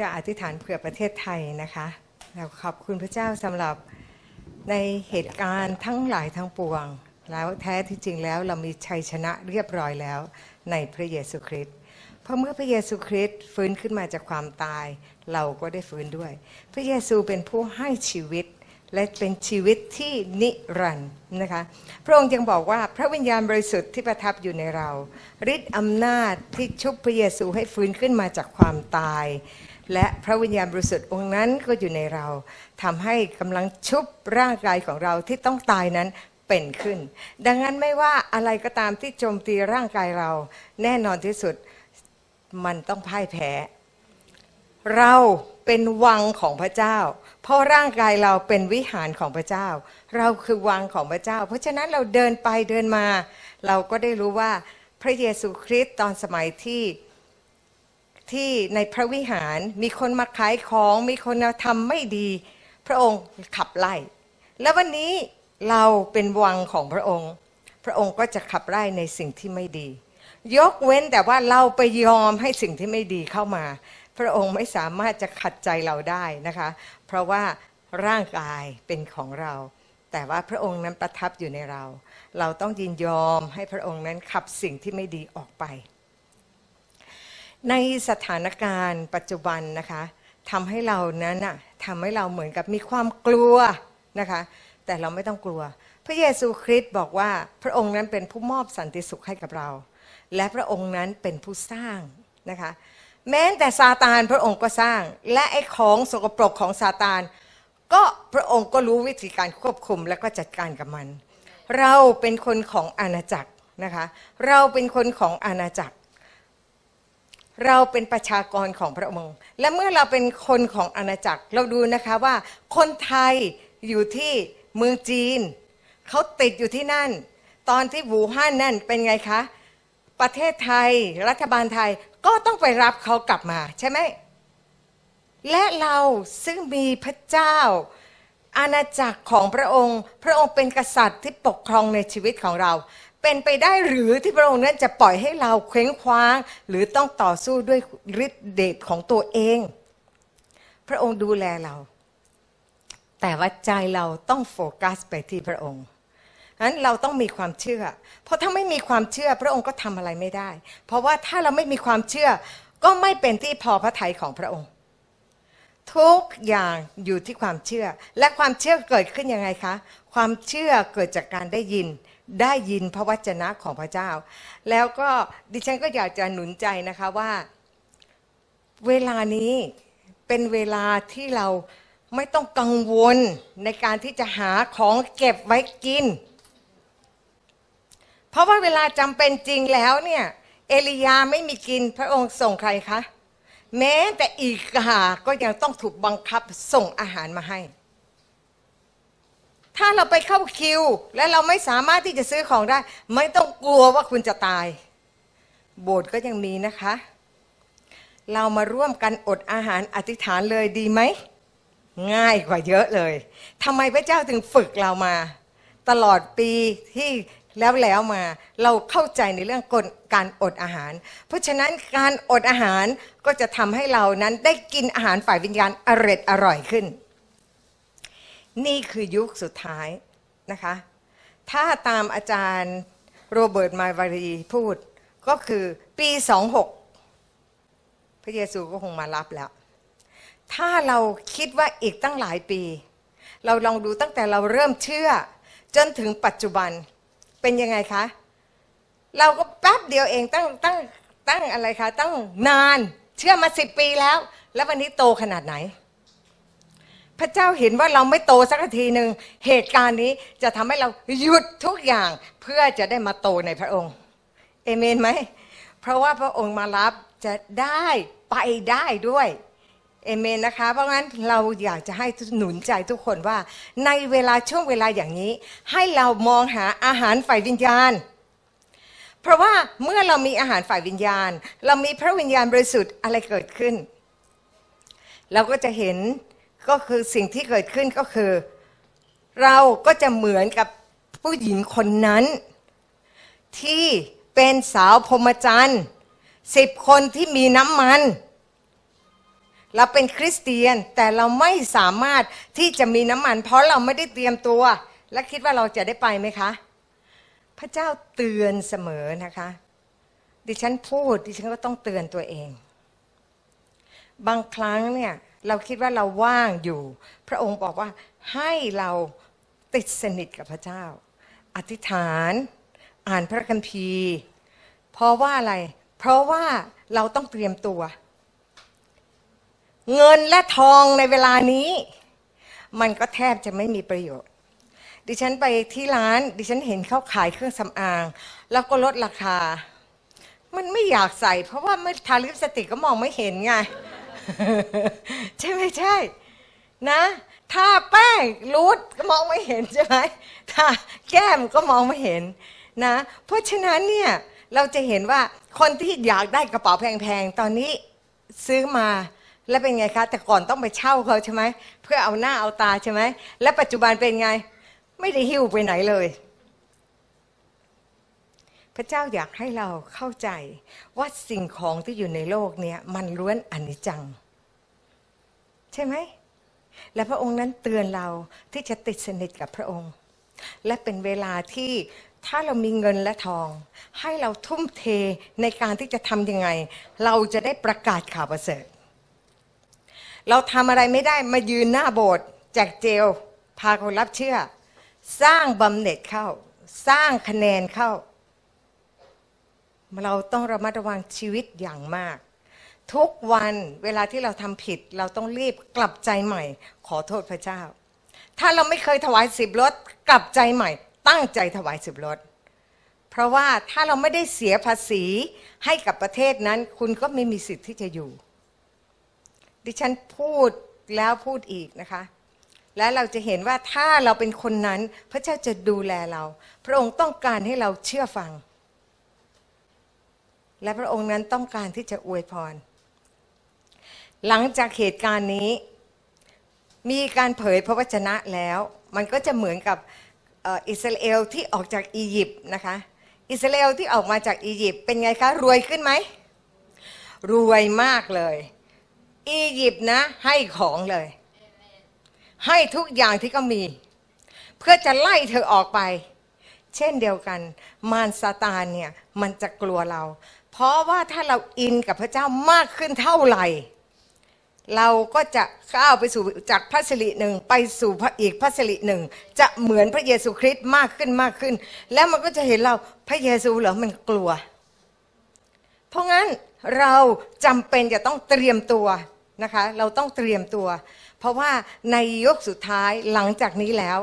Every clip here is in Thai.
จะอธิษฐานเผื่อประเทศไทยนะคะ เราขอบคุณพระเจ้าสำหรับในเหตุการณ์ทั้งหลายทั้งปวง แล้วแท้ที่จริงแล้วเรามีชัยชนะเรียบร้อยแล้วในพระเยซูคริสต์ เพราะเมื่อพระเยซูคริสต์ฟื้นขึ้นมาจากความตาย เราก็ได้ฟื้นด้วย พระเยซูเป็นผู้ให้ชีวิตและเป็นชีวิตที่นิรันดร์นะคะ พระองค์ยังบอกว่าพระวิญญาณบริสุทธิ์ที่ประทับอยู่ในเราฤทธิ์อำนาจที่ชุบพระเยซูให้ฟื้นขึ้นมาจากความตายและพระวิญญาณบริสุทธิ์องค์นั้นก็อยู่ในเรา ทำให้กำลังชุบร่างกายของเราที่ต้องตายนั้นเป็นขึ้น ดังนั้นไม่ว่าอะไรก็ตามที่โจมตีร่างกายเรา แน่นอนที่สุดมันต้องพ่ายแพ้เราเป็นวังของพระเจ้า เพราะร่างกายเราเป็นวิหารของพระเจ้า เราคือวังของพระเจ้า เพราะฉะนั้นเราเดินไปเดินมา เราก็ได้รู้ว่าพระเยซูคริสต์ตอนสมัยที่ที่ในพระวิหารมีคนมาขายของมีคนทำไม่ดี พระองค์ขับไล่ และวันนี้เราเป็นวังของพระองค์ พระองค์ก็จะขับไล่ในสิ่งที่ไม่ดี ยกเว้นแต่ว่าเราไปยอมให้สิ่งที่ไม่ดีเข้ามา พระองค์ไม่สามารถจะขัดใจเราได้นะคะ เพราะว่าร่างกายเป็นของเรา แต่ว่าพระองค์นั้นประทับอยู่ในเรา เราต้องยินยอมให้พระองค์นั้นขับสิ่งที่ไม่ดีออกไปในสถานการณ์ปัจจุบันนะคะทำให้เรานั้นน่ะทำให้เราเหมือนกับมีความกลัวนะคะแต่เราไม่ต้องกลัวพระเยซูคริสต์บอกว่าพระองค์นั้นเป็นผู้มอบสันติสุขให้กับเรา และพระองค์นั้นเป็นผู้สร้างนะคะแม้แต่ซาตานพระองค์ก็สร้าง และไอ้ของสกปรกของซาตาน ก็พระองค์ก็รู้วิธีการควบคุมและก็จัดการกับมัน เราเป็นคนของอาณาจักรนะคะเราเป็นคนของอาณาจักรเราเป็นประชากรของพระองค์ และเมื่อเราเป็นคนของอาณาจักรเราดูนะคะว่าคนไทยอยู่ที่เมืองจีนเขาติดอยู่ที่นั่น ตอนที่วูฮั่นนั่นเป็นไงคะประเทศไทยรัฐบาลไทยก็ต้องไปรับเขากลับมาใช่ไหมและเราซึ่งมีพระเจ้า อาณาจักรของพระองค์ พระองค์เป็นกษัตริย์ที่ปกครองในชีวิตของเราเป็นไปได้หรือที่พระองค์นั้นจะปล่อยให้เราเคว้งคว้างหรือต้องต่อสู้ด้วยฤทธิเดชของตัวเอง พระองค์ดูแลเรา แต่ว่าใจเราต้องโฟกัสไปที่พระองค์นั้นเราต้องมีความเชื่อ เพราะถ้าไม่มีความเชื่อพระองค์ก็ทำอะไรไม่ได้ เพราะว่าถ้าเราไม่มีความเชื่อก็ไม่เป็นที่พอพระทัยของพระองค์ ทุกอย่างอยู่ที่ความเชื่อ และความเชื่อเกิดขึ้นยังไงคะความเชื่อเกิดจากการได้ยินได้ยินพระวจนะของพระเจ้า แล้วก็ดิฉันก็อยากจะหนุนใจนะคะ ว่าเวลานี้เป็นเวลาที่เราไม่ต้องกังวลในการที่จะหาของเก็บไว้กิน เพราะว่าเวลาจำเป็นจริงแล้วเนี่ย เอลียาไม่มีกินพระองค์ส่งใครคะ แม้แต่อีกาก็ยังต้องถูกบังคับส่งอาหารมาให้ถ้าเราไปเข้าคิวและเราไม่สามารถที่จะซื้อของได้ ไม่ต้องกลัวว่าคุณจะตาย โบสถ์ก็ยังมีนะคะ เรามาร่วมกันอดอาหารอธิษฐานเลยดีไหม ง่ายกว่าเยอะเลยทำไมพระเจ้าถึงฝึกเรามา ตลอดปีที่แล้วแล้วมา เราเข้าใจในเรื่องกฎการอดอาหาร เพราะฉะนั้นการอดอาหารก็จะทำให้เรานั้นได้กินอาหารฝ่ายวิญญาณอร็ดอร่อยขึ้นนี่คือยุคสุดท้ายนะคะ ถ้าตามอาจารย์โรเบิร์ตมาวารีพูดก็คือปี 26 พระเยซูก็คงมารับแล้ว ถ้าเราคิดว่าอีกตั้งหลายปี เราลองดูตั้งแต่เราเริ่มเชื่อจนถึงปัจจุบันเป็นยังไงคะ เราก็แป๊บเดียวเองตั้งตั้งตั้งอะไรคะตั้งนานเชื่อมาสิบปีแล้ว แล้ววันนี้โตขนาดไหนพระเจ้าเห็นว่าเราไม่โตสักทีหนึ่งเหตุการณ์นี้จะทำให้เราหยุดทุกอย่างเพื่อจะได้มาโตในพระองค์เอเมนไหมเพราะว่าพระองค์มารับจะได้ไปได้ด้วยเอเมนนะคะเพราะงั้นเราอยากจะให้หนุนใจทุกคนว่า ในเวลาช่วงเวลาอย่างนี้ ให้เรามองหาอาหารฝ่ายวิญญาณ เพราะว่าเมื่อเรามีอาหารฝ่ายวิญญาณ เรามีพระวิญญาณบริสุทธิ์อะไรเกิดขึ้น เราก็จะเห็นก็คือสิ่งที่เกิดขึ้นก็คือเราก็จะเหมือนกับผู้หญิงคนนั้น ที่เป็นสาวพรหมจทร์สิบคนที่มีน้ำมันเราเป็นคริสเตียนแต่เราไม่สามารถที่จะมีน้ำมัน เพราะเราไม่ได้เตรียมตัว และคิดว่าเราจะได้ไปไหมคะ พระเจ้าเตือนเสมอนะคะ ดิฉันพูดดิฉันก็ต้องเตือนตัวเอง บางครั้งเนี่ยเราคิดว่าเราว่างอยู่ พระองค์บอกว่าให้เราติดสนิทกับพระเจ้า อธิษฐาน อ่านพระคัมภีร์ เพราะว่าอะไร เพราะว่าเราต้องเตรียมตัว เงินและทองในเวลานี้ มันก็แทบจะไม่มีประโยชน์ ดิฉันไปที่ร้าน ดิฉันเห็นเขาขายเครื่องสำอาง แล้วก็ลดราคา มันไม่อยากใส่ เพราะว่าไม่ทาลิปสติกก็มองไม่เห็นไงใช่ไม่ใช่ นะ ถ้าแป้งรูดก็มองไม่เห็นใช่ไหม ถ้าแก้มก็มองไม่เห็นนะ เพราะฉะนั้นเนี่ย เราจะเห็นว่าคนที่อยากได้กระเป๋าแพงๆ ตอนนี้ซื้อมาแล้วเป็นไงคะ แต่ก่อนต้องไปเช่าเขาใช่ไหม เพื่อเอาหน้าเอาตาใช่ไหม และปัจจุบันเป็นไง ไม่ได้หิ้วไปไหนเลยระเจ้าอยากให้เราเข้าใจว่าสิ่งของที่อยู่ในโลกเนี้ยมันล้วนอนิจจัง ใช่ไหม และพระองค์นั้นเตือนเราที่จะติดสนิทกับพระองค์ และเป็นเวลาที่ถ้าเรามีเงินและทอง ให้เราทุ่มเทในการที่จะทำยังไง เราจะได้ประกาศข่าวประเสริฐ เราทำอะไรไม่ได้มายืนหน้าโบสถ์แจกเจลพาคนรับเชื่อ สร้างบำเหน็จเข้าสร้างคะแนนเข้าเราต้องระมัดระวังชีวิตอย่างมาก ทุกวันเวลาที่เราทำผิดเราต้องรีบกลับใจใหม่ ขอโทษพระเจ้า ถ้าเราไม่เคยถวายสิบรถกลับใจใหม่ ตั้งใจถวายสิบรถเพราะว่าถ้าเราไม่ได้เสียภาษีให้กับประเทศนั้นคุณก็ไม่มีสิทธิ์ที่จะอยู่ ดิฉันพูดแล้วพูดอีกนะคะ และเราจะเห็นว่าถ้าเราเป็นคนนั้น พระเจ้าจะดูแลเรา พระองค์ต้องการให้เราเชื่อฟังและพระองค์นั้นต้องการที่จะอวยพร หลังจากเหตุการณ์นี้ มีการเผยพระวจนะแล้ว มันก็จะเหมือนกับอิสราเอลที่ออกจากอียิปต์นะคะอิสราเอลที่ออกมาจากอียิปต์เป็นไงคะรวยขึ้นไหมรวยมากเลย อียิปต์นะให้ของเลย ให้ทุกอย่างที่ก็มี เพื่อจะไล่เธอออกไป เช่นเดียวกัน มารซาตานเนี่ยมันจะกลัวเราพราะว่าถ้าเราอินกับพระเจ้ามากขึ้นเท่าไหร่เราก็จะก้าวไปสู่จากพระสิริหนึ่งไปสู่พระอีกพระสิริหนึ่งจะเหมือนพระเยซูคริสต์มากขึ้นมากขึ้น แล้วมันก็จะเห็นเราพระเยซูเหรอมันกลัว เพราะงั้นเราจำเป็นจะต้องเตรียมตัวนะคะ เราต้องเตรียมตัว เพราะว่าในยุคสุดท้ายหลังจากนี้แล้ว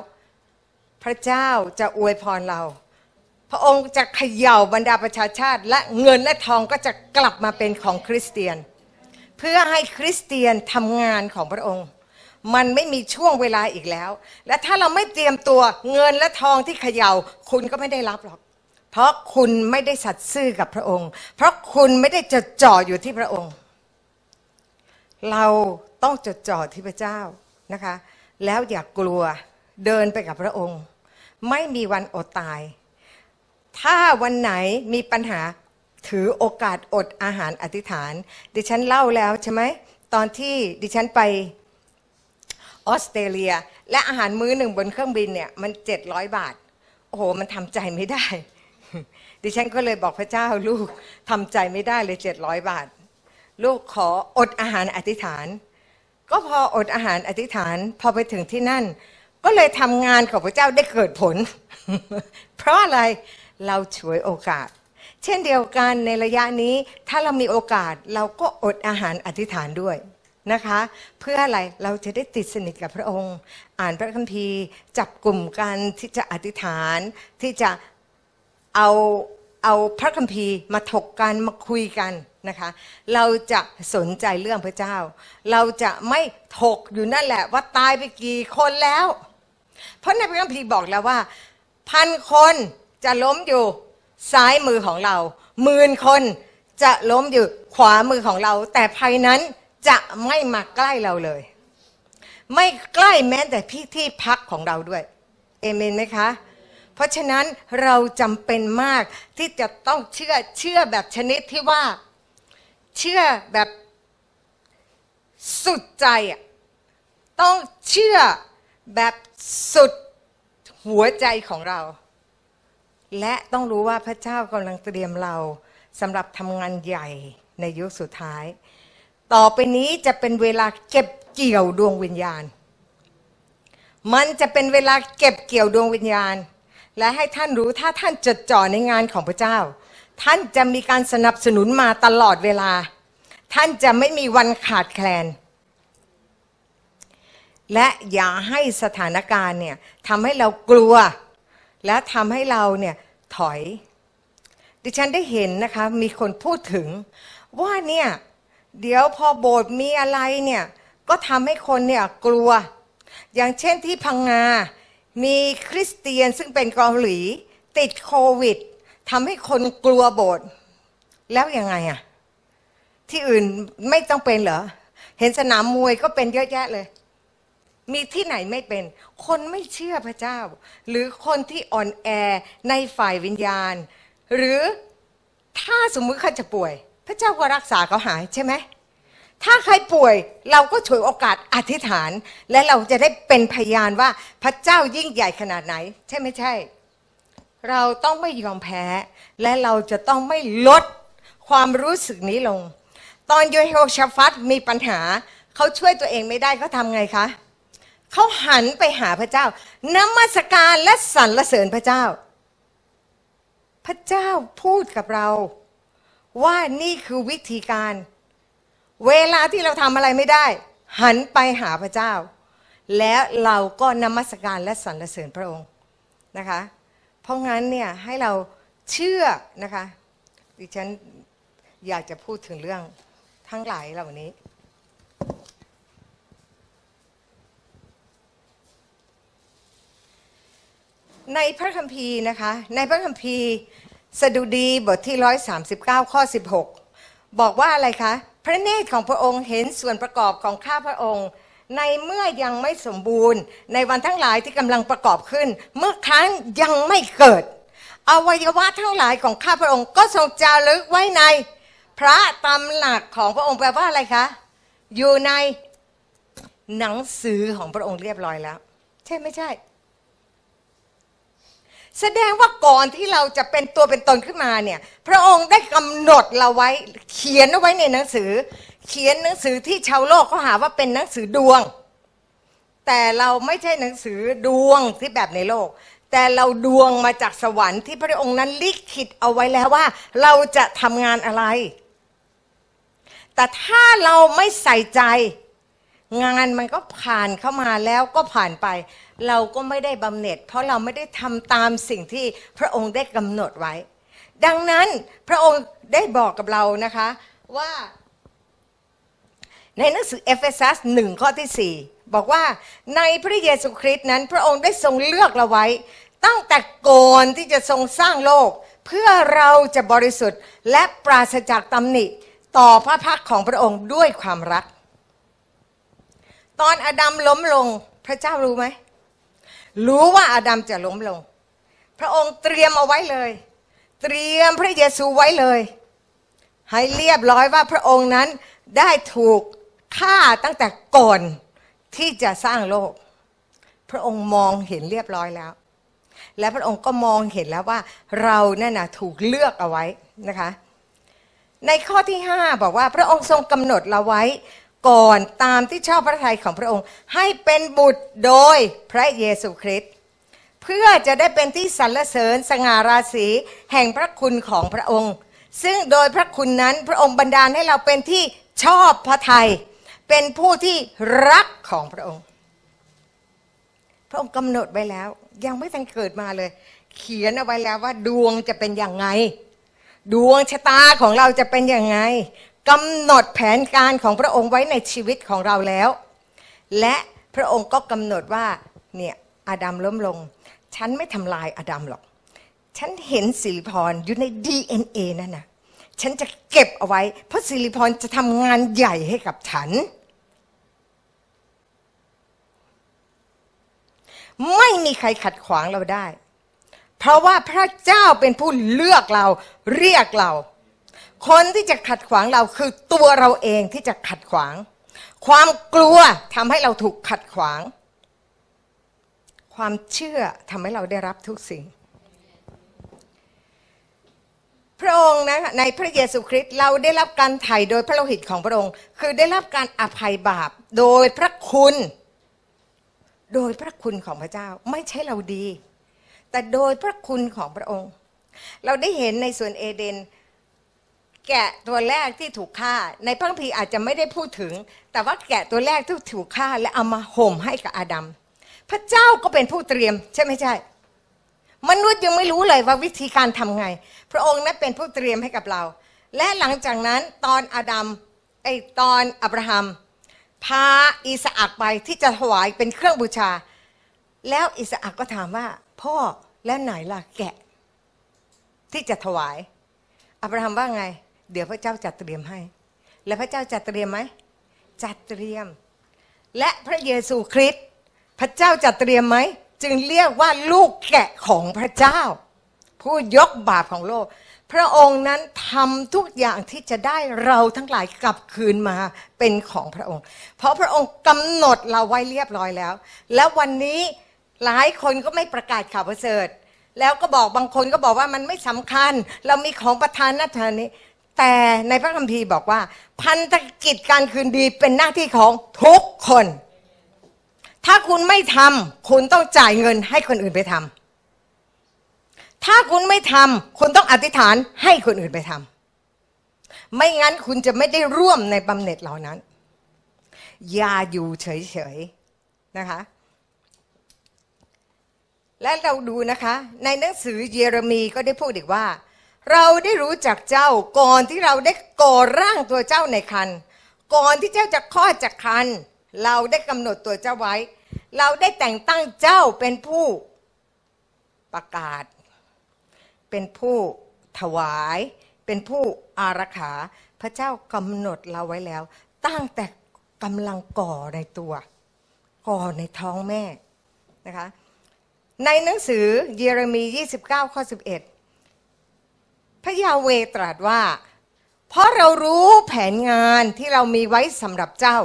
พระเจ้าจะอวยพรเราพระองค์จะเขย่าบรรดาประชาชาติ และเงินและทองก็จะกลับมาเป็นของคริสเตียน เพื่อให้คริสเตียนทำงานของพระองค์ มันไม่มีช่วงเวลาอีกแล้ว และถ้าเราไม่เตรียมตัวเงินและทองที่เขยา่า คุณก็ไม่ได้รับหรอก เพราะคุณไม่ได้สัตย์ซื่อกับพระองค์ เพราะคุณไม่ได้จดจ่ออยู่ที่พระองค์ เราต้องจดจ่อที่พระเจ้านะคะ แล้วอย่ากกลัวเดินไปกับพระองค์ ไม่มีวันอดตายถ้าวันไหนมีปัญหาถือโอกาสอดอาหารอธิษฐาน ดิฉันเล่าแล้วใช่ไหมตอนที่ดิฉันไปออสเตรเลียและอาหารมื้อหนึ่งบนเครื่องบินเนี่ย มันเจ็ดร้อยบาท โอ้โหมันทำใจไม่ได้ ดิฉันก็เลยบอกพระเจ้า ลูกทำใจไม่ได้เลยเจ็ดร้อยบาท ลูกขออดอาหารอธิษฐาน ก็พออดอาหารอธิษฐานพอไปถึงที่นั่น ก็เลยทำงานของพระเจ้าได้เกิดผลเพราะอะไรเราฉวยโอกาส เช่นเดียวกันในระยะนี้ถ้าเรามีโอกาสเราก็อดอาหารอธิษฐานด้วยนะคะ เพื่ออะไรเราจะได้ติดสนิทกับพระองค์อ่านพระคัมภีร์จับกลุ่มกันที่จะอธิษฐาน ที่จะเอา เอาพระคัมภีร์ มาถกกันมาคุยกันนะคะเราจะสนใจเรื่องพระเจ้า เราจะไม่ถกอยู่นั่นแหละว่าตายไปกี่คนแล้ว เพราะในพระคัมภีร์บอกแล้วว่าพันคนจะล้มอยู่ซ้ายมือของเราหมื่นคนจะล้มอยู่ขวามือของเรา แต่ภัยนั้นจะไม่มาใกล้เราเลย ไม่ใกล้แม้แต่ที่ที่พักของเราด้วยเอเมนไหมคะเพราะฉะนั้นเราจำเป็นมากที่จะต้องเชื่อเชื่อแบบชนิดที่ว่า เชื่อแบบสุดใจอ่ะต้องเชื่อแบบสุดหัวใจของเราและต้องรู้ว่าพระเจ้ากำลังเตรียมเราสำหรับทำงานใหญ่ในยุคสุดท้าย ต่อไปนี้จะเป็นเวลาเก็บเกี่ยวดวงวิญญาณ มันจะเป็นเวลาเก็บเกี่ยวดวงวิญญาณ และให้ท่านรู้ถ้าท่านจดจ่อในงานของพระเจ้า ท่านจะมีการสนับสนุนมาตลอดเวลา ท่านจะไม่มีวันขาดแคลน และอย่าให้สถานการณ์เนี่ยทำให้เรากลัวและทำให้เราเนี่ยถอย ดิฉันได้เห็นนะคะมีคนพูดถึง ว่าเนี่ย เดี๋ยวพอโบสถ์มีอะไรเนี่ย ก็ทำให้คนเนี่ยกลัว อย่างเช่นที่พังงา มีคริสเตียนซึ่งเป็นกอรหลี ติดโควิดทำให้คนกลัวโบสถ์แล้วยังไงอะที่อื่นไม่ต้องเป็นเหรอเห็นสนามมวยก็เป็นเยอะแยะเลยมีที่ไหนไม่เป็น คนไม่เชื่อพระเจ้า หรือคนที่อ่อนแอในฝ่ายวิญญาณ หรือถ้าสมมติเขาจะป่วย พระเจ้าก็รักษาเขาหายใช่ไหม ถ้าใครป่วยเราก็ฉวยโอกาสอธิษฐาน และเราจะได้เป็นพยานว่าพระเจ้ายิ่งใหญ่ขนาดไหน ใช่ไม่ใช่ เราต้องไม่ยอมแพ้ และเราจะต้องไม่ลดความรู้สึกนี้ลง ตอนโยเฮโชฟัตมีปัญหา เขาช่วยตัวเองไม่ได้เขาทำไงคะเขาหันไปหาพระเจ้านมัสการและสรรเสริญพระเจ้า พระเจ้าพูดกับเรา ว่านี่คือวิธีการ เวลาที่เราทำอะไรไม่ได้ หันไปหาพระเจ้า แล้วเราก็นมัสการและสรรเสริญพระองค์นะคะ เพราะงั้นเนี่ยให้เราเชื่อนะคะ ดิฉันอยากจะพูดถึงเรื่องทั้งหลายเหล่านี้ในพระคัมภีร์นะคะในพระคัมภีร์สดุดีบทที่ 139 ข้อ 16 บอกว่าอะไรคะ พระเนตรของพระองค์เห็นส่วนประกอบของข้าพระองค์ ในเมื่อยังไม่สมบูรณ์ในวันทั้งหลายที่กำลังประกอบขึ้น เมื่อครั้งยังไม่เกิดอวัยวะทั้งหลายของข้าพระองค์ก็ทรงจารึกไว้ใน พระตำหนักของพระองค์แปลว่าอะไรคะ อยู่ในหนังสือของพระองค์เรียบร้อยแล้ว ใช่ไม่ใช่แสดงว่าก่อนที่เราจะเป็นตัวเป็นตนขึ้นมาเนี่ย พระองค์ได้กำหนดเราไว้เขียนเอาไว้ในหนังสือ เขียนหนังสือที่ชาวโลกเขาหาว่าเป็นหนังสือดวง แต่เราไม่ใช่หนังสือดวงที่แบบในโลก แต่เราดวงมาจากสวรรค์ที่พระองค์นั้นลิขิตเอาไว้แล้วว่าเราจะทำงานอะไร แต่ถ้าเราไม่ใส่ใจงานมันก็ผ่านเข้ามาแล้วก็ผ่านไป เราก็ไม่ได้บำเหน็จ เพราะเราไม่ได้ทำตามสิ่งที่พระองค์ได้กำหนดไว้ ดังนั้นพระองค์ได้บอกกับเรานะคะว่า ในหนังสือเอเฟซัสหนึ่งข้อที่4 บอกว่าในพระเยซูคริสต์นั้น พระองค์ได้ทรงเลือกเราไว้ ตั้งแต่ก่อนที่จะทรงสร้างโลก เพื่อเราจะบริสุทธิ์และปราศจากตำหนิต่อพระพักของพระองค์ด้วยความรักตอนอาดัมล้มลงพระเจ้ารู้ไหมรู้ว่าอาดัมจะล้มลง พระองค์เตรียมเอาไว้เลย เตรียมพระเยซูไว้เลย ให้เรียบร้อยว่า พระองค์นั้นได้ถูกฆ่าตั้งแต่ก่อนที่จะสร้างโลก พระองค์มองเห็นเรียบร้อยแล้ว และพระองค์ก็มองเห็นแล้วว่า เราเนี่ยนะถูกเลือกเอาไว้นะคะ ในข้อที่5บอกว่า พระองค์ทรงกำหนดเราไว้ก่อนตามที่ชอบพระทัยของพระองค์ ให้เป็นบุตรโดยพระเยซูคริสต์เพื่อจะได้เป็นที่สรรเสริญสง่าราศีแห่งพระคุณของพระองค์ ซึ่งโดยพระคุณนั้นพระองค์บันดาลให้เราเป็นที่ชอบพระทัยเป็นผู้ที่รักของพระองค์ พระองค์กำหนดไว้แล้ว ยังไม่ทันเกิดมาเลย เขียนเอาไว้แล้วว่าดวงจะเป็นอย่างไง ดวงชะตาของเราจะเป็นอย่างไงกำหนดแผนการของพระองค์ไว้ในชีวิตของเราแล้ว และพระองค์ก็กำหนดว่า เนี่ยอาดัมล้มลง ฉันไม่ทำลายอาดัมหรอก ฉันเห็นสิริพรอยู่ใน DNA นั่นนะฉันจะเก็บเอาไว้ เพราะสิริพรจะทำงานใหญ่ให้กับฉัน ไม่มีใครขัดขวางเราได้ เพราะว่าพระเจ้าเป็นผู้เลือกเราเรียกเราคนที่จะขัดขวางเราคือตัวเราเองที่จะขัดขวาง ความกลัวทำให้เราถูกขัดขวาง ความเชื่อทำให้เราได้รับทุกสิ่ง พระองค์นะ ในพระเยซูคริสต์เราได้รับการไถ่โดยพระโลหิตของพระองค์ คือได้รับการอภัยบาป โดยพระคุณ โดยพระคุณของพระเจ้าไม่ใช่เราดี แต่โดยพระคุณของพระองค์ เราได้เห็นในสวนเอเดนแกะตัวแรกที่ถูกฆ่า ในพระคัมภีร์อาจจะไม่ได้พูดถึง แต่ว่าแกะตัวแรกที่ถูกฆ่า และเอามาห่มให้กับอาดัม พระเจ้าก็เป็นผู้เตรียมใช่ไหมใช่ มนุษย์ยังไม่รู้เลยว่าวิธีการทำไง พระองค์นั้นเป็นผู้เตรียมให้กับเรา และหลังจากนั้นตอนอาดัมไอตอนอับราฮัมพาอิสอักไปที่จะถวายเป็นเครื่องบูชา แล้วอิสอักก็ถามว่าพ่อแล้วไหนล่ะแกะ ที่จะถวายอับราฮัมว่าไงเดี๋ยวพระเจ้าจัดเตรียมให้ และพระเจ้าจัดเตรียมไหม จัดเตรียม และพระเยซูคริสต์พระเจ้าจัดเตรียมไหม จึงเรียกว่าลูกแกะของพระเจ้า ผู้ยกบาปของโลก พระองค์นั้นทำทุกอย่างที่จะได้เราทั้งหลายกลับคืนมาเป็นของพระองค์ เพราะพระองค์กำหนดเราไว้เรียบร้อยแล้ว แล้ววันนี้หลายคนก็ไม่ประกาศข่าวประเสริฐ แล้วก็บอกบางคนก็บอกว่ามันไม่สำคัญ เรามีของประธานนัทานี้แต่ในพระคัมภีร์บอกว่าพันธกิจการคืนดีเป็นหน้าที่ของทุกคน ถ้าคุณไม่ทำคุณต้องจ่ายเงินให้คนอื่นไปทำถ้าคุณไม่ทำคุณต้องอธิษฐานให้คนอื่นไปทำไม่งั้นคุณจะไม่ได้ร่วมในบำเหน็จเหล่านั้น อย่าอยู่เฉยๆนะคะและเราดูนะคะ ในหนังสือเยเรมีก็ได้พูดอีกว่าเราได้รู้จักเจ้าก่อนที่เราได้ก่อร่างตัวเจ้าในคันก่อนที่เจ้าจะคลอดจากคันเราได้กำหนดตัวเจ้าไว้ เราได้แต่งตั้งเจ้าเป็นผู้ประกาศ เป็นผู้ถวาย เป็นผู้อารักขาพระเจ้ากำหนดเราไว้แล้ว ตั้งแต่กำลังก่อในตัวก่อในท้องแม่นะคะในหนังสือเยเรมี29ข้อ11พระยาเวตรัสว่าเพราะเรารู้แผนงานที่เรามีไว้สำหรับเจ้า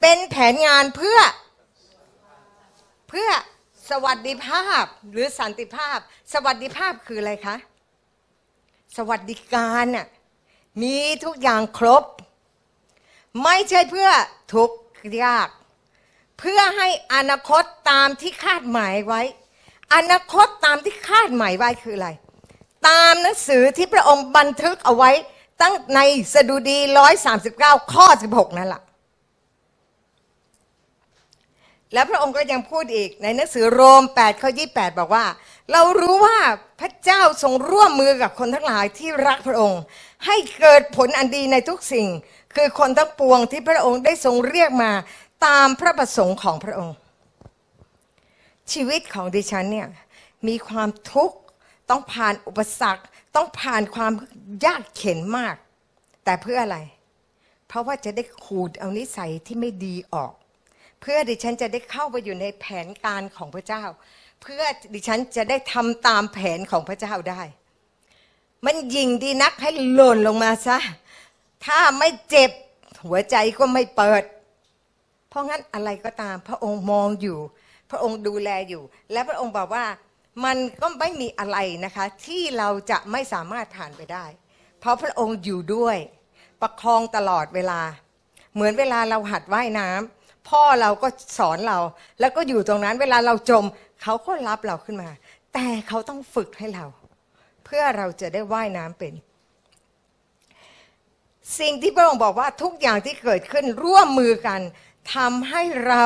เป็นแผนงานเพื่อ เพื่อสวัสดิภาพหรือสันติภาพ สวัสดิภาพคืออะไรคะสวัสดิการน่ะมีทุกอย่างครบ ไม่ใช่เพื่อทุกยาก เพื่อให้อนาคตตามที่คาดหมายไว้ อนาคตตามที่คาดหมายไว้คืออะไรตามหนังสือที่พระองค์บันทึกเอาไว้ตั้งในสดุดี 139ข้อ 16 นั่นแหละและพระองค์ก็ยังพูดอีกในหนังสือโรม8ข้อ28 บอกว่า เรารู้ว่าพระเจ้าทรงร่วมมือกับคนทั้งหลายที่รักพระองค์ให้เกิดผลอันดีในทุกสิ่งคือคนทั้งปวงที่พระองค์ได้ทรงเรียกมาตามพระประสงค์ของพระองค์ ชีวิตของดิฉันเนี่ยมีความทุกข์ต้องผ่านอุปสรรค ต้องผ่านความยากเข็นมาก แต่เพื่ออะไร เพราะว่าจะได้ขูดเอานิสัยที่ไม่ดีออก เพื่อดิฉันจะได้เข้าไปอยู่ในแผนการของพระเจ้า เพื่อดิฉันจะได้ทำตามแผนของพระเจ้าได้ มันยิงดีนักให้หล่นลงมาซะ ถ้าไม่เจ็บ หัวใจก็ไม่เปิด เพราะงั้นอะไรก็ตามพระองค์มองอยู่ พระองค์ดูแลอยู่ และพระองค์บอกว่ามันก็ไม่มีอะไรนะคะ ที่เราจะไม่สามารถผ่านไปได้ เพราะพระองค์อยู่ด้วยประคองตลอดเวลา เหมือนเวลาเราหัดว่ายน้ำ พ่อเราก็สอนเรา แล้วก็อยู่ตรงนั้นเวลาเราจมเขาก็รับเราขึ้นมา แต่เขาต้องฝึกให้เรา เพื่อเราจะได้ว่ายน้ำเป็น สิ่งที่พระองค์บอกว่าทุกอย่างที่เกิดขึ้นร่วมมือกันทำให้เรา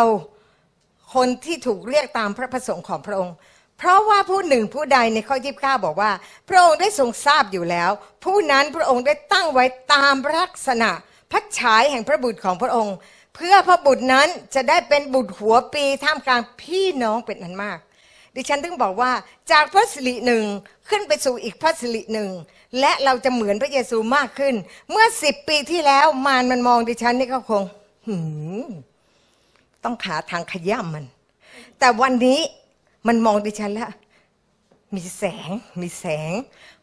คนที่ถูกเรียกตามพระประสงค์ของพระองค์เพราะว่าผู้หนึ่งผู้ใดในข้อยีบ้าบอกว่า พระองค์ได้ทรงทราบอยู่แล้ว ผู้นั้นพระองค์ได้ตั้งไว้ตามลักษณะพัะฉายแห่งพระบุตรของพระองค์ เพื่อพระบุตรนั้นจะได้เป็นบุตรหัวปีท่ามกลางพี่น้องเป็นอันมาก ดิฉันถึงบอกว่าจากพระสิริหนึ่งขึ้นไปสู่อีกพระสิริหนึ่ง และเราจะเหมือนพระเยซูมากขึ้น เมื่อสิบปีที่แล้วมารมันมองดิฉันนี่ก็คงต้องหาทางขย้ำมัน แต่วันนี้มันมองดิฉันแล้วมีแสงมีแสง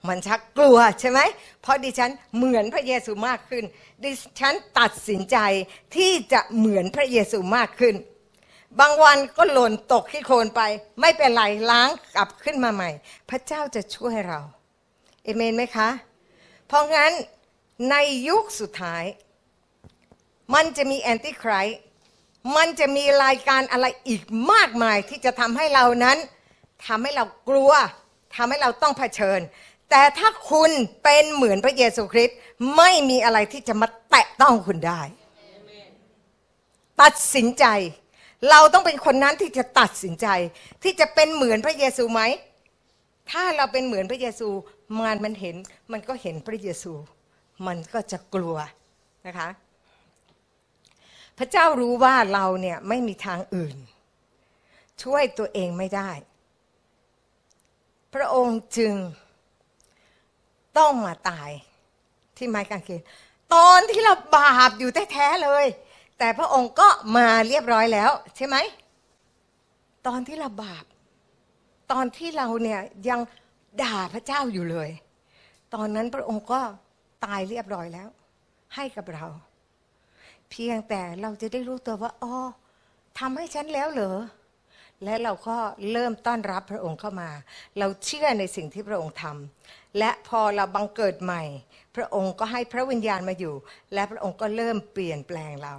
มันชักกลัวใช่ไหมเพราะดิฉันเหมือนพระเยซูมากขึ้น ดิฉันตัดสินใจที่จะเหมือนพระเยซูมากขึ้น บางวันก็หล่นตกขี้โคลนไป ไม่เป็นไรล้างกลับขึ้นมาใหม่ พระเจ้าจะช่วยเราเอเมนไหมคะเพราะงั้นในยุคสุดท้าย มันจะมีแอนติไครสมันจะมีรายการอะไรอีกมากมายที่จะทำให้เรานั้นทำให้เรากลัวทำให้เราต้องเผชิญ แต่ถ้าคุณเป็นเหมือนพระเยซูคริสต์ไม่มีอะไรที่จะมาแตะต้องคุณได้ ตัดสินใจ เราต้องเป็นคนนั้นที่จะตัดสินใจ ที่จะเป็นเหมือนพระเยซูไหมถ้าเราเป็นเหมือนพระเยซูมานมันเห็นมันก็เห็นพระเยซู มันก็จะกลัวนะคะพระเจ้ารู้ว่าเราเนี่ยไม่มีทางอื่น ช่วยตัวเองไม่ได้ พระองค์จึงต้องมาตายที่ไม้กางเขนตอนที่เราบาปอยู่แท้ๆเลย แต่พระองค์ก็มาเรียบร้อยแล้ว ใช่ไหมตอนที่เราบาป ตอนที่เราเนี่ยยังด่าพระเจ้าอยู่เลย ตอนนั้นพระองค์ก็ตายเรียบร้อยแล้ว ให้กับเราเพียงแต่เราจะได้รู้ตัวว่า อ๋อทำให้ฉันแล้วเหรอ และเราก็เริ่มต้อนรับพระองค์เข้ามา เราเชื่อในสิ่งที่พระองค์ทำและพอเราบังเกิดใหม่ พระองค์ก็ให้พระวิญญาณมาอยู่ และพระองค์ก็เริ่มเปลี่ยนแปลงเรา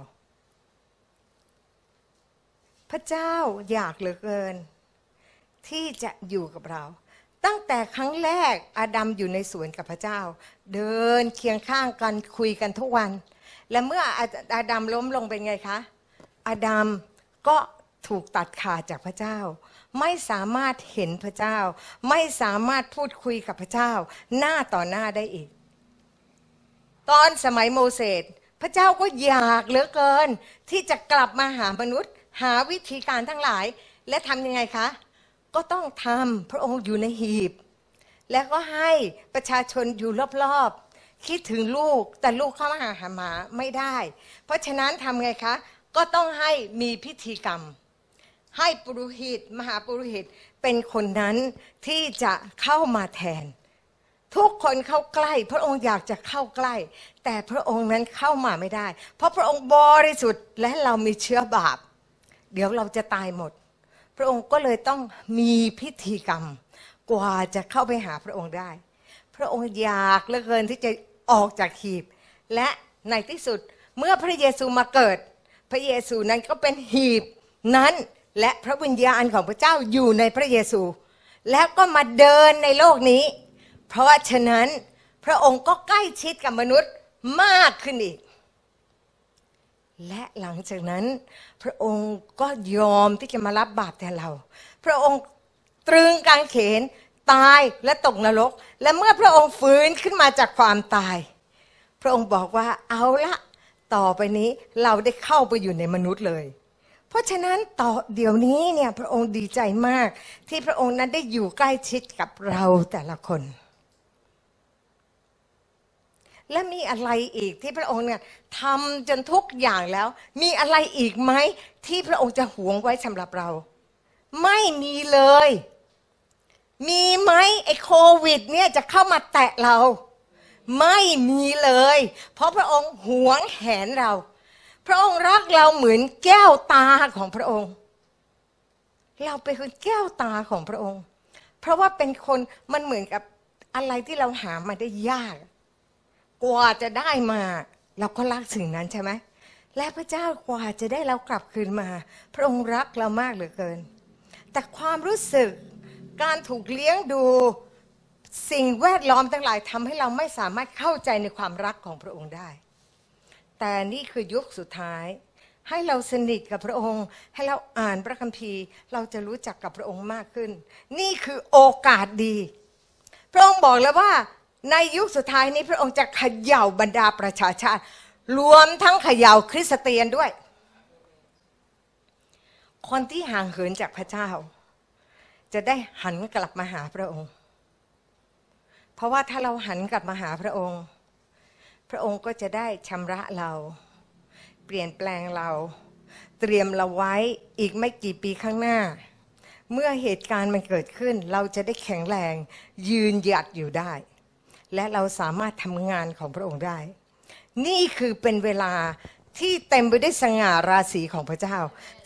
พระเจ้าอยากเหลือเกิน ที่จะอยู่กับเรา ตั้งแต่ครั้งแรกอาดัมอยู่ในสวนกับพระเจ้า เดินเคียงข้างกันคุยกันทุกวันและเมื่ออาดัมล้มลงเป็นไงคะอาดัมก็ถูกตัดขาดจากพระเจ้า ไม่สามารถเห็นพระเจ้า ไม่สามารถพูดคุยกับพระเจ้าหน้าต่อหน้าได้อีก ตอนสมัยโมเสสพระเจ้าก็อยากเหลือเกิน ที่จะกลับมาหามนุษย์ หาวิธีการทั้งหลายและทำยังไงคะ ก็ต้องทำพระองค์อยู่ในหีบ และก็ให้ประชาชนอยู่รอบคิดถึงลูกแต่ลูกเข้ามาหาหมาไม่ได้ เพราะฉะนั้นทำไงคะ ก็ต้องให้มีพิธีกรรม ให้ปุรรหิตมหาปุรรหิตเป็นคนนั้นที่จะเข้ามาแทน ทุกคนเข้าใกล้ พระองค์อยากจะเข้าใกล้ แต่พระองค์นั้นเข้ามาไม่ได้ เพราะพระองค์บริสุทธิ์ และเรามีเชื้อบาป เดี๋ยวเราจะตายหมด พระองค์ก็เลยต้องมีพิธีกรรมกว่าจะเข้าไปหาพระองค์ได้ พระองค์อยากเหลือเกินที่จะออกจากหีบ และในที่สุดเมื่อพระเยซูมาเกิด พระเยซูนั้นก็เป็นหีบนั้นและพระวิญญาณของพระเจ้าอยู่ในพระเยซู แล้วก็มาเดินในโลกนี้ เพราะฉะนั้นพระองค์ก็ใกล้ชิดกับมนุษย์มากขึ้นอีกและหลังจากนั้นพระองค์ก็ยอมที่จะมารับบาปแทนเรา พระองค์ตรึงกางเขน ตายและตกนรกและเมื่อพระองค์ฟื้นขึ้นมาจากความตาย พระองค์บอกว่าเอาละต่อไปนี้เราได้เข้าไปอยู่ในมนุษย์เลย เพราะฉะนั้นต่อเดี๋ยวนี้เนี่ยพระองค์ดีใจมากที่พระองค์นั้นได้อยู่ใกล้ชิดกับเราแต่ละคน และมีอะไรอีกที่พระองค์เนี่ยทำจนทุกอย่างแล้ว มีอะไรอีกไหมที่พระองค์จะหวงไว้สำหรับเรา ไม่มีเลยมีไหมไอ้โควิดเนี่ยจะเข้ามาแตะเรา ไม่มีเลย เพราะพระองค์หวงแหนเรา พระองค์รักเราเหมือนแก้วตาของพระองค์ เราเป็นคนแก้วตาของพระองค์ เพราะว่าเป็นคนมันเหมือนกับอะไรที่เราหามาได้ยากกว่าจะได้มา เราก็รักสิ่งนั้นใช่ไหมและพระเจ้ากว่าจะได้เรากลับคืนมา พระองค์รักเรามากเหลือเกิน แต่ความรู้สึกการถูกเลี้ยงดูสิ่งแวดล้อมทั้งหลายทำให้เราไม่สามารถเข้าใจในความรักของพระองค์ได้ แต่นี่คือยุคสุดท้าย ให้เราสนิทกับพระองค์ให้เราอ่านพระคัมภีร์ เราจะรู้จักกับพระองค์มากขึ้น นี่คือโอกาสดี พระองค์บอกแล้วว่าในยุคสุดท้ายนี้พระองค์จะขย่าบรรดาประชาชาติรวมทั้งขย่าคริสเตียนด้วย คนที่ห่างเหินจากพระเจ้าจะได้หันกลับมาหาพระองค์ เพราะว่าถ้าเราหันกลับมาหาพระองค์ พระองค์ก็จะได้ชำระเรา เปลี่ยนแปลงเรา เตรียมเราไว้อีกไม่กี่ปีข้างหน้า เมื่อเหตุการณ์มันเกิดขึ้น เราจะได้แข็งแรง ยืนหยัดอยู่ได้ และเราสามารถทำงานของพระองค์ได้ นี่คือเป็นเวลาที่เต็มไปด้วยสง่าราศีของพระเจ้า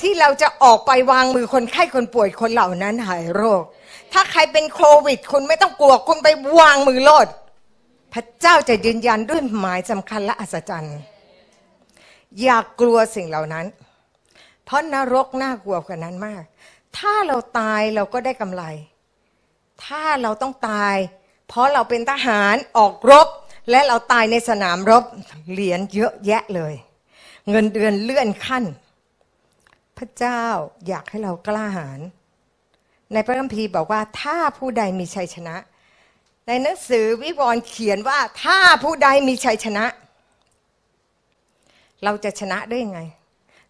ที่เราจะออกไปวางมือคนไข้คนป่วยคนเหล่านั้นหายโรค ถ้าใครเป็นโควิดคุณไม่ต้องกลัวคุณไปวางมือโลด พระเจ้าจะยืนยันด้วยหมายสำคัญและอัศจรรย์ อย่ากกลัวสิ่งเหล่านั้น เพราะนรกน่ากลัวกว่านั้นมาก ถ้าเราตายเราก็ได้กำไร ถ้าเราต้องตาย เพราะเราเป็นทหารออกรบ และเราตายในสนามรบเหรียญเยอะแยะเลยเงินเดือนเลื่อนขั้น พระเจ้าอยากให้เรากล้าหาญในพระคัมภีร์บอกว่าถ้าผู้ใดมีชัยชนะ ในหนังสือวิวรณ์เขียนว่าถ้าผู้ใดมีชัยชนะ เราจะชนะได้ยังไง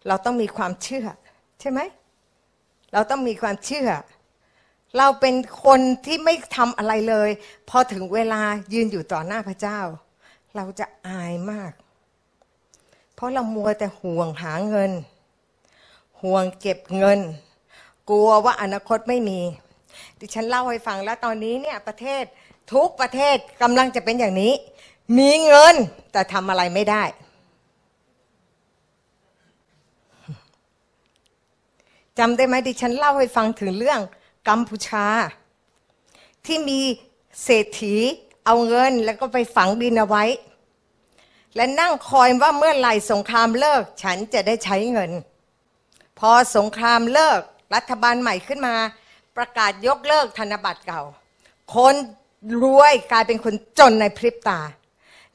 เราต้องมีความเชื่อ ใช่ไหม เราต้องมีความเชื่อ เราเป็นคนที่ไม่ทำอะไรเลย พอถึงเวลายืนอยู่ต่อหน้าพระเจ้า เราจะอายมากเพราะเรามัวแต่ห่วงหาเงินห่วงเก็บเงิน กลัวว่าอนาคตไม่มี ดิฉันเล่าให้ฟังแล้วตอนนี้เนี่ยประเทศทุกประเทศกำลังจะเป็นอย่างนี้ มีเงินแต่ทำอะไรไม่ได้จำได้ไหมดิฉันเล่าให้ฟังถึงเรื่องกัมพูชา ที่มีเศรษฐีเอาเงิน แล้วก็ไปฝังดินเอาไว้และนั่งคอยว่าเมื่อไหร่สงครามเลิกฉันจะได้ใช้เงิน พอสงครามเลิก รัฐบาลใหม่ขึ้นมา ประกาศยกเลิกธนบัตรเก่าคนรวยกลายเป็นคนจนในพริบตา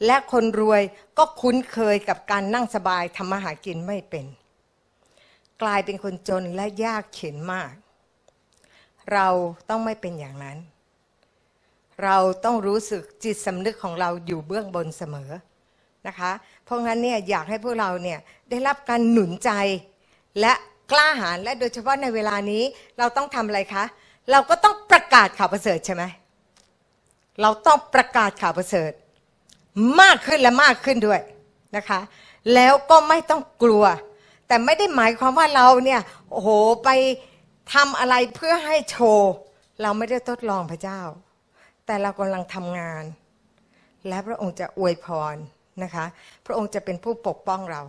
และคนรวยก็คุ้นเคยกับการนั่งสบายทำมาหากินไม่เป็น กลายเป็นคนจนและยากเข็นมาก เราต้องไม่เป็นอย่างนั้น เราต้องรู้สึกจิตสำนึกของเราอยู่เบื้องบนเสมอนะคะเพราะงั้นเนี่ยอยากให้พวกเราเนี่ยได้รับการหนุนใจ และกล้าหาญและโดยเฉพาะในเวลานี้เราต้องทำอะไรคะ เราก็ต้องประกาศข่าวประเสริฐใช่ไหมเราต้องประกาศข่าวประเสริฐ มากขึ้นและมากขึ้นด้วยนะคะแล้วก็ไม่ต้องกลัว แต่ไม่ได้หมายความว่าเราเนี่ยโอ้โหไปทำอะไรเพื่อให้โชว์ เราไม่ได้ทดลองพระเจ้า แต่เรากำลังทำงาน และพระองค์จะอวยพรนะคะพระองค์จะเป็นผู้ปกป้องเรา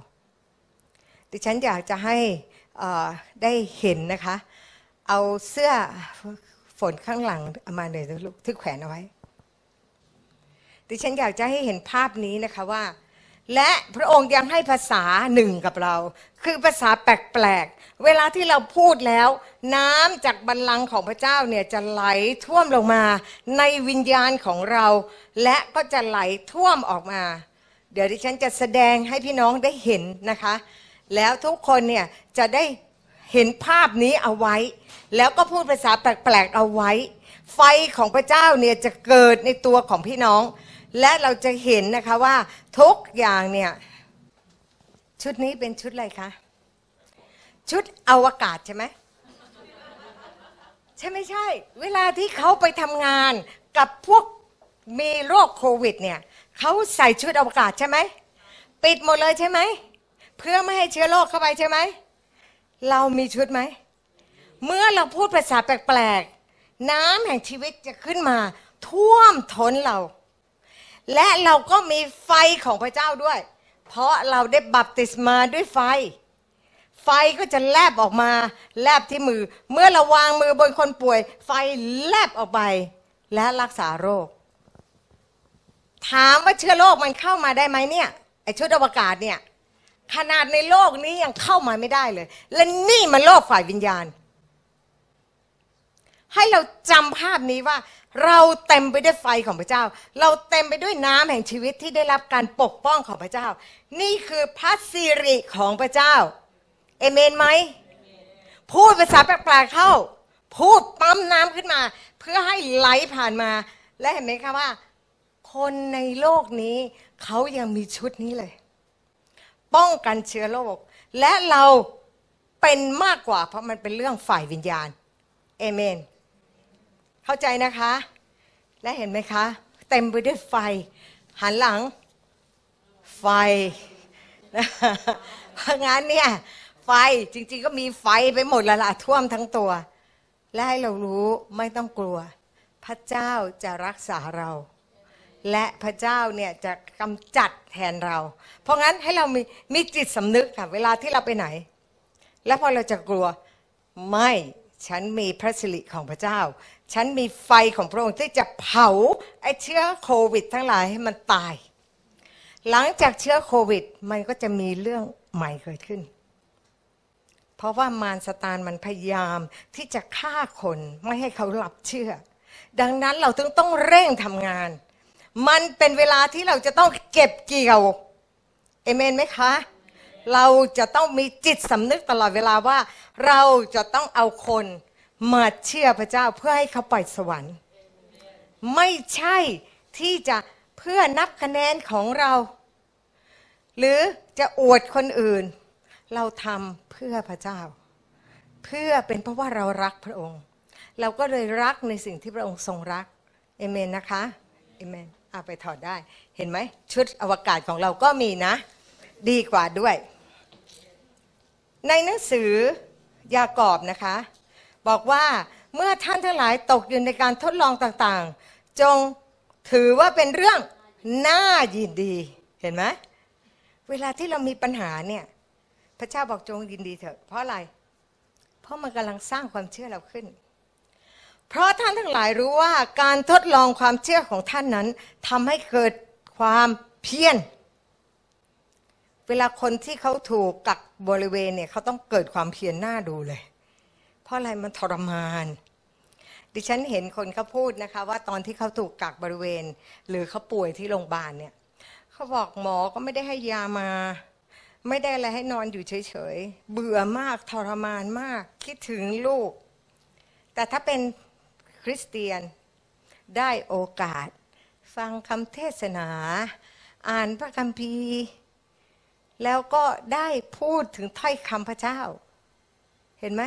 ดิฉันอยากจะให้ได้เห็นนะคะเอาเสื้อฝนข้างหลังมาหน่อยลูกที่แขวนเอาไว้ดิฉันอยากจะให้เห็นภาพนี้นะคะว่า และพระองค์ยังให้ภาษาหนึ่งกับเรา คือภาษาแปลกๆเวลาที่เราพูดแล้ว น้ำจากบัลลังก์ของพระเจ้าเนี่ย จะไหลท่วมลงมาในวิญญาณของเรา และก็จะไหลท่วมออกมาเดี๋ยวดิฉันจะแสดงให้พี่น้องได้เห็นนะคะ แล้วทุกคนเนี่ยจะได้เห็นภาพนี้เอาไว้ แล้วก็พูดภาษาแปลกๆ เอาไว้ ไฟของพระเจ้าเนี่ยจะเกิดในตัวของพี่น้อง และเราจะเห็นนะคะว่าทุกอย่างเนี่ยชุดนี้เป็นชุดอะไรคะชุดอวกาศใช่ไหม ใช่ไม่ใช่ เวลาที่เขาไปทำงานกับพวกมีโรคโควิดเนี่ยเขาใส่ชุดอวกาศใช่ไหม ปิดหมดเลยใช่ไหม เพื่อไม่ให้เชื้อโรคเข้าไปใช่ไหม เรามีชุดไหม เมื่อเราพูดภาษาแปลกๆน้ำแห่งชีวิตจะขึ้นมา ท่วมท้นเรา และเราก็มีไฟของพระเจ้าด้วย เพราะเราได้บัพติศมาด้วยไฟ ไฟก็จะแลบออกมา แลบที่มือ เมื่อเราวางมือบนคนป่วย ไฟแลบออกไป และรักษาโรคถามว่าเชื้อโรคมันเข้ามาได้ไหมเนี่ยไอชุดอวกาศเนี่ยขนาดในโลกนี้ยังเข้ามาไม่ได้เลย และนี่มันโลกฝ่ายวิญญาณ ให้เราจำภาพนี้ว่า เราเต็มไปด้วยไฟของพระเจ้า เราเต็มไปด้วยน้ำแห่งชีวิตที่ได้รับการปกป้องของพระเจ้า นี่คือพระสิริของพระเจ้าเอเมนไหมพูดภาษาแปลกๆเข้า พูดปั๊มน้ำขึ้นมา เพื่อให้ไหลผ่านมา และเห็นไหมคะว่าคนในโลกนี้เขายังมีชุดนี้เลย ป้องกันเชื้อโรคและเราเป็นมากกว่า เพราะมันเป็นเรื่องฝ่ายวิญญาณเอเมน เข้าใจนะคะ และเห็นไหมคะ เต็มไปด้วยไฟ หันหลัง ไฟเพราะงั้นเนี่ย ไฟจริงๆ ก็มีไฟไปหมดละละท่วมทั้งตัว และให้เรารู้ไม่ต้องกลัว พระเจ้าจะรักษาเราและพระเจ้าเนี่ยจะกำจัดแทนเรา เพราะงั้นให้เรามีมีจิตสำนึกค่ะเวลาที่เราไปไหน และพอเราจะกลัว ไม่ ฉันมีพระสิริของพระเจ้า ฉันมีไฟของพระองค์ที่จะเผาไอ้เชื้อโควิดทั้งหลายให้มันตาย หลังจากเชื้อโควิดมันก็จะมีเรื่องใหม่เกิดขึ้น เพราะว่ามารสตานมันพยายามที่จะฆ่าคนไม่ให้เขาหลับเชื่อ ดังนั้นเราต้องต้องเร่งทำงานมันเป็นเวลาที่เราจะต้องเก็บเกี่ยว เอเมนไหมคะ เราจะต้องมีจิตสำนึกตลอดเวลาว่า เราจะต้องเอาคนมาเชื่อพระเจ้าเพื่อให้เขาไปสวรรค์ ไม่ใช่ที่จะเพื่อนับคะแนนของเรา หรือจะอวดคนอื่น เราทำเพื่อพระเจ้า เพื่อเป็นเพราะว่าเรารักพระองค์ เราก็เลยรักในสิ่งที่พระองค์ทรงรัก เอเมนนะคะ เอเมนอาไปถอดได้เห็นไหม ชุดอวกาศของเราก็มีนะ ดีกว่าด้วย ในหนังสือยากอบนะคะ บอกว่าเมื่อท่านทั้งหลายตกอยู่ในการทดลองต่างๆ จงถือว่าเป็นเรื่องน่ายินดีเห็นไหม เวลาที่เรามีปัญหาเนี่ย พระเจ้าบอกจงยินดีเถอะ เพราะอะไร เพราะมันกำลังสร้างความเชื่อเราขึ้นเพราะท่านทั้งหลายรู้ว่าการทดลองความเชื่อของท่านนั้นทำให้เกิดความเพี้ยน เวลาคนที่เขาถูกกักบริเวณเนี่ยเขาต้องเกิดความเพียรหน้าดูเลย เพราะอะไรมันทรมาน ดิฉันเห็นคนเขาพูดนะคะว่าตอนที่เขาถูกกักบริเวณ หรือเขาป่วยที่โรงพยาบาลเนี่ยเขาบอกหมอก็ไม่ได้ให้ยามา ไม่ได้อะไรให้นอนอยู่เฉยๆ เบื่อมากทรมานมาก คิดถึงลูก แต่ถ้าเป็นคริสเตียนได้โอกาส ฟังคำเทศนา อ่านพระคัมภีร์ แล้วก็ได้พูดถึงถ้อยคำพระเจ้า เห็นไหม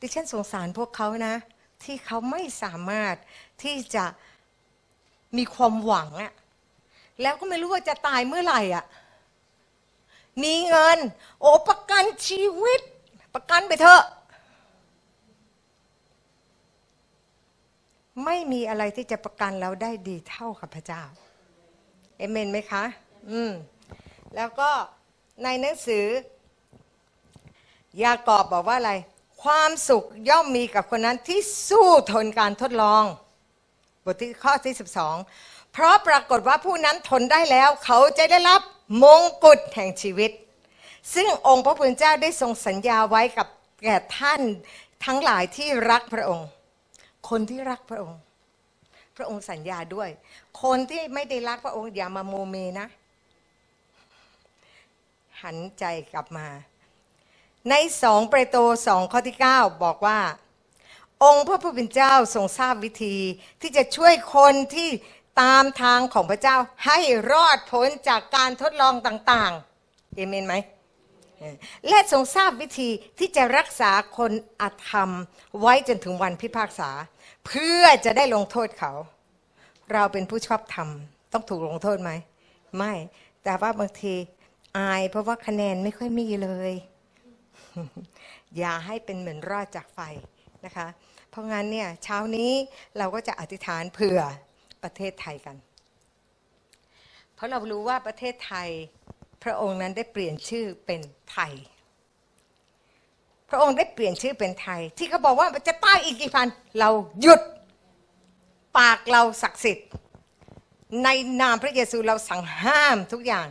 ดิฉันสงสารพวกเขานะ ที่เขาไม่สามารถที่จะมีความหวังอะแล้วก็ไม่รู้ว่าจะตายเมื่อไหร่อะมีเงินโอประกันชีวิตประกันไปเถอะไม่มีอะไรที่จะประกันเราได้ดีเท่ากับพระเจ้า เอเมนไหมคะ อืม แล้วก็ในหนังสือยากอบบอกว่าอะไร ความสุขย่อมมีกับคนนั้นที่สู้ทนการทดลอง บทที่ข้อที่ 12 เพราะปรากฏว่าผู้นั้นทนได้แล้ว เขาจะได้รับมงกุฎแห่งชีวิต ซึ่งองค์พระผู้เป็นเจ้าได้ทรงสัญญาไว้กับแก่ท่านทั้งหลายที่รักพระองค์คนที่รักพระองค์พระองค์สัญญาด้วย คนที่ไม่ได้รักพระองค์ อย่ามาโมเมนะ หันใจกลับมา ในสองเปรโตสองข้อที่ 9 บอกว่า องค์พระผู้เป็นเจ้าทรงทราบวิธี ที่จะช่วยคนที่ตามทางของพระเจ้าให้รอดพ้นจากการทดลองต่างๆ เอเมนไหมและทรงทราบวิธีที่จะรักษาคนอธรรมไว้จนถึงวันพิพากษา เพื่อจะได้ลงโทษเขา เราเป็นผู้ชอบธรรม ต้องถูกลงโทษไหม ไม่แต่ว่าบางทีอายเพราะว่าคะแนนไม่ค่อยมีเลย อย่าให้เป็นเหมือนรอดจากไฟนะคะ เพราะงั้นเนี่ยเช้านี้เราก็จะอธิษฐานเผื่อประเทศไทยกัน เพราะเรารู้ว่าประเทศไทยพระองค์นั้นได้เปลี่ยนชื่อเป็นไทย พระองค์ได้เปลี่ยนชื่อเป็นไทย ที่เขาบอกว่าจะตายอีกกี่พัน เราหยุดปากเราศักดิ์สิทธิ์ ในนามพระเยซูเราสั่งห้ามทุกอย่าง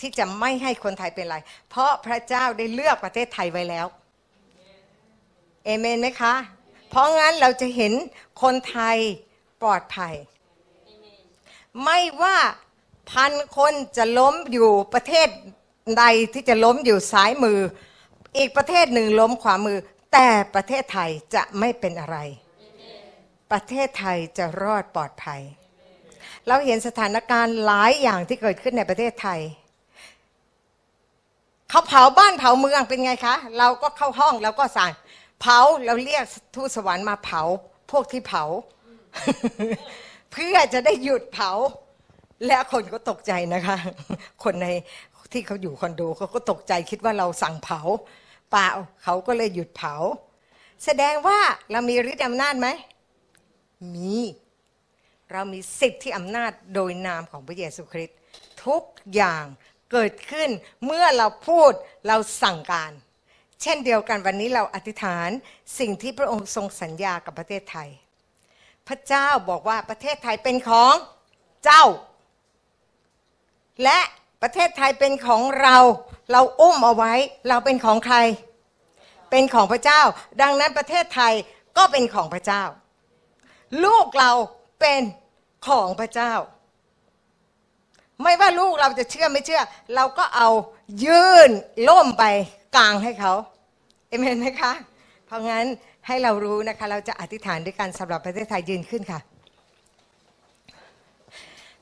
ที่จะไม่ให้คนไทยเป็นไร เพราะพระเจ้าได้เลือกประเทศไทยไว้แล้วเอเมนไหมคะ เพราะงั้นเราจะเห็นคนไทยปลอดภัย ไม่ว่าพันคนจะล้มอยู่ประเทศใดที่จะล้มอยู่ซ้ายมือ อีกประเทศหนึ่งล้มขวามือ แต่ประเทศไทยจะไม่เป็นอะไร ประเทศไทยจะรอดปลอดภัย เราเห็นสถานการณ์หลายอย่างที่เกิดขึ้นในประเทศไทย เขาเผาบ้านเผาเมืองเป็นไงคะ เราก็เข้าห้องแล้วก็สั่งเผาเราเรียกทูตสวรรค์มาเผา พวกที่เผา เพื่อจะได้หยุดเผาและคนก็ตกใจนะคะ คนในที่เขาอยู่คอนโดเขาก็ตกใจคิดว่าเราสั่งเผาเปล่าเขาก็เลยหยุดเผา แสดงว่าเรามีฤทธิ์อำนาจไหม มี เรามีสิทธิอำนาจโดยนามของพระเยซูคริสต์ทุกอย่างเกิดขึ้นเมื่อเราพูดเราสั่งการ เช่นเดียวกันวันนี้เราอธิษฐานสิ่งที่พระองค์ทรงสัญญากับประเทศไทย พระเจ้าบอกว่าประเทศไทยเป็นของเจ้าและประเทศไทยเป็นของเรา เราอุ้มเอาไว้ เราเป็นของใคร เป็นของพระเจ้า ดังนั้นประเทศไทยก็เป็นของพระเจ้า ลูกเราเป็นของพระเจ้า ไม่ว่าลูกเราจะเชื่อไม่เชื่อ เราก็เอายื่นล่มไปกลางให้เขา เอเมนไหมคะ เพราะงั้นให้เรารู้นะคะ เราจะอธิษฐานด้วยกันสำหรับประเทศไทยยืนขึ้นค่ะ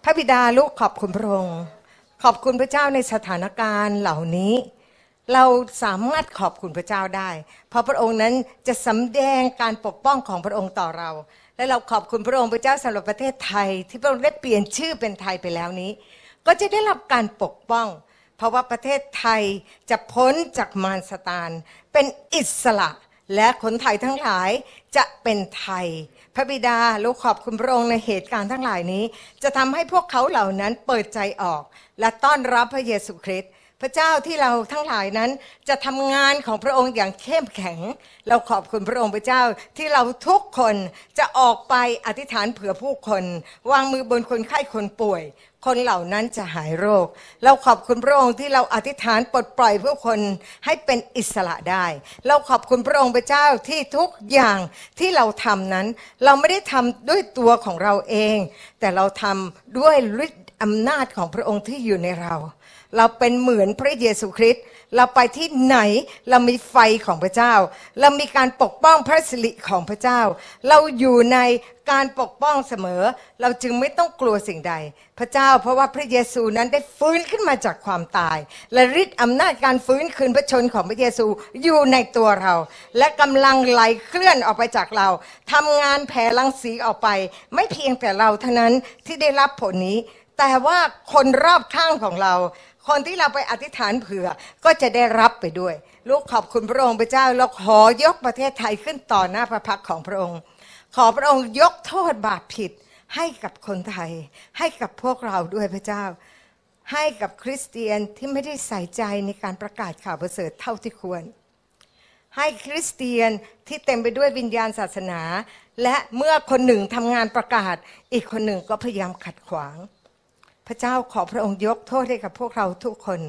พระบิดาลูกขอบคุณพระองค์ขอบคุณพระเจ้าในสถานการณ์เหล่านี้ เราสามารถขอบคุณพระเจ้าได้ เพราะพระองค์นั้นจะสำแดงการปกป้องของพระองค์ต่อเรา และเราขอบคุณพระองค์พระเจ้าสำหรับประเทศไทย ที่พระองค์ได้เปลี่ยนชื่อเป็นไทยไปแล้วนี้ ก็จะได้รับการปกป้อง เพราะว่าประเทศไทยจะพ้นจากมารสตานเป็นอิสระและคนไทยทั้งหลายจะเป็นไทยพระบิดาลูกขอบคุณพระองค์ในเหตุการณ์ทั้งหลายนี้ จะทำให้พวกเขาเหล่านั้นเปิดใจออก และต้อนรับพระเยซูคริสต์พระเจ้าที่เราทั้งหลายนั้น จะทำงานของพระองค์อย่างเข้มแข็ง เราขอบคุณพระองค์พระเจ้าที่เราทุกคนจะออกไปอธิษฐานเผื่อผู้คน วางมือบนคนไข้คนป่วยคนเหล่านั้นจะหายโรค เราขอบคุณพระองค์ที่เราอธิษฐานปลดปล่อยผู้คนให้เป็นอิสระได้ เราขอบคุณพระองค์พระเจ้าที่ทุกอย่างที่เราทำนั้น เราไม่ได้ทำด้วยตัวของเราเอง แต่เราทำด้วยฤทธิ์อำนาจของพระองค์ที่อยู่ในเราเราเป็นเหมือนพระเยซูคริสต์ เราไปที่ไหนเรามีไฟของพระเจ้า เรามีการปกป้องพระสิริของพระเจ้า เราอยู่ในการปกป้องเสมอ เราจึงไม่ต้องกลัวสิ่งใด พระเจ้า เพราะว่าพระเยซูนั้นได้ฟื้นขึ้นมาจากความตาย และฤทธิ์อำนาจการฟื้นคืนพระชนของพระเยซูอยู่ในตัวเรา และกำลังไหลเคลื่อนออกไปจากเราทำงานแผ่รังสีออกไป ไม่เพียงแต่เราเท่านั้นที่ได้รับผลนี้ แต่ว่าคนรอบข้างของเราคนที่เราไปอธิษฐานเผื่อก็จะได้รับไปด้วย ลูกขอบคุณพระองค์พระเจ้าเราขอยกประเทศไทยขึ้นต่อหน้าพระพักของพระองค์ ขอพระองค์ยกโทษบาปผิดให้กับคนไทย ให้กับพวกเราด้วยพระเจ้า ให้กับคริสเตียนที่ไม่ได้ใส่ใจในการประกาศข่าวประเสริฐเท่าที่ควร ให้คริสเตียนที่เต็มไปด้วยวิญญาณศาสนา และเมื่อคนหนึ่งทำงานประกาศ อีกคนหนึ่งก็พยายามขัดขวางพระเจ้าขอพระองค์ยกโทษให้กับพวกเราทุกคน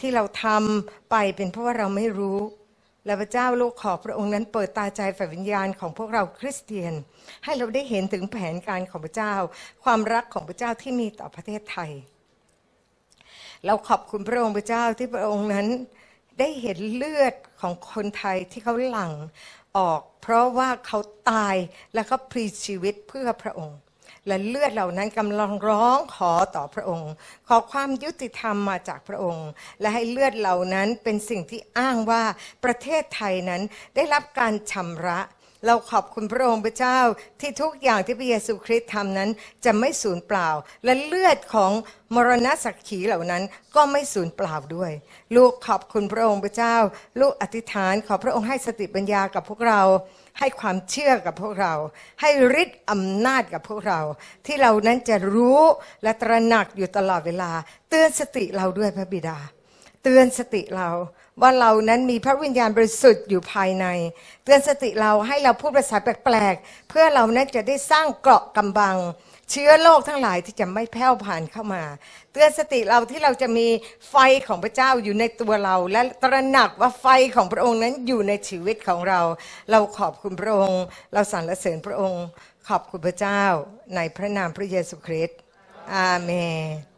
ที่เราทำไปเป็นเพราะว่าเราไม่รู้ และพระเจ้าลูกขอพระองค์นั้นเปิดตาใจฝ่ายวิญญาณของพวกเราคริสเตียนให้เราได้เห็นถึงแผนการของพระเจ้าความรักของพระเจ้าที่มีต่อประเทศไทย เราขอบคุณพระองค์พระเจ้าที่พระองค์นั้นได้เห็นเลือดของคนไทยที่เขาหลั่งออก เพราะว่าเขาตายและเขาพลีชีวิตเพื่อพระองค์และเลือดเหล่านั้นกำลังร้องขอต่อพระองค์ ขอความยุติธรรมมาจากพระองค์ และให้เลือดเหล่านั้นเป็นสิ่งที่อ้างว่าประเทศไทยนั้นได้รับการชำระ เราขอบคุณพระองค์พระเจ้า ที่ทุกอย่าง ที่พระเยซูคริสต์ทำนั้นจะไม่สูญเปล่า และเลือดของมรณะสักขีเหล่านั้นก็ไม่สูญเปล่าด้วย ลูกขอบคุณพระองค์พระเจ้า ลูกอธิษฐาน ขอพระองค์ให้สติปัญญากับพวกเราให้ความเชื่อกับพวกเรา ให้ฤทธิ์อำนาจกับพวกเรา ที่เรานั้นจะรู้และตระหนักอยู่ตลอดเวลา เตือนสติเราด้วยพระบิดา เตือนสติเรา ว่าเรานั้นมีพระวิญญาณบริสุทธิ์อยู่ภายใน เตือนสติเราให้เราพูดภาษาแปลกๆ เพื่อเรานั้นจะได้สร้างเกราะกำบัง เชื้อโรคทั้งหลายที่จะไม่แพร่ผ่านเข้ามาเตือนสติเราที่เราจะมีไฟของพระเจ้าอยู่ในตัวเรา และตระหนักว่าไฟของพระองค์นั้นอยู่ในชีวิตของเรา เราขอบคุณพระองค์ เราสรรเสริญพระองค์ ขอบคุณพระเจ้าในพระนามพระเยซูคริสต์อาเมน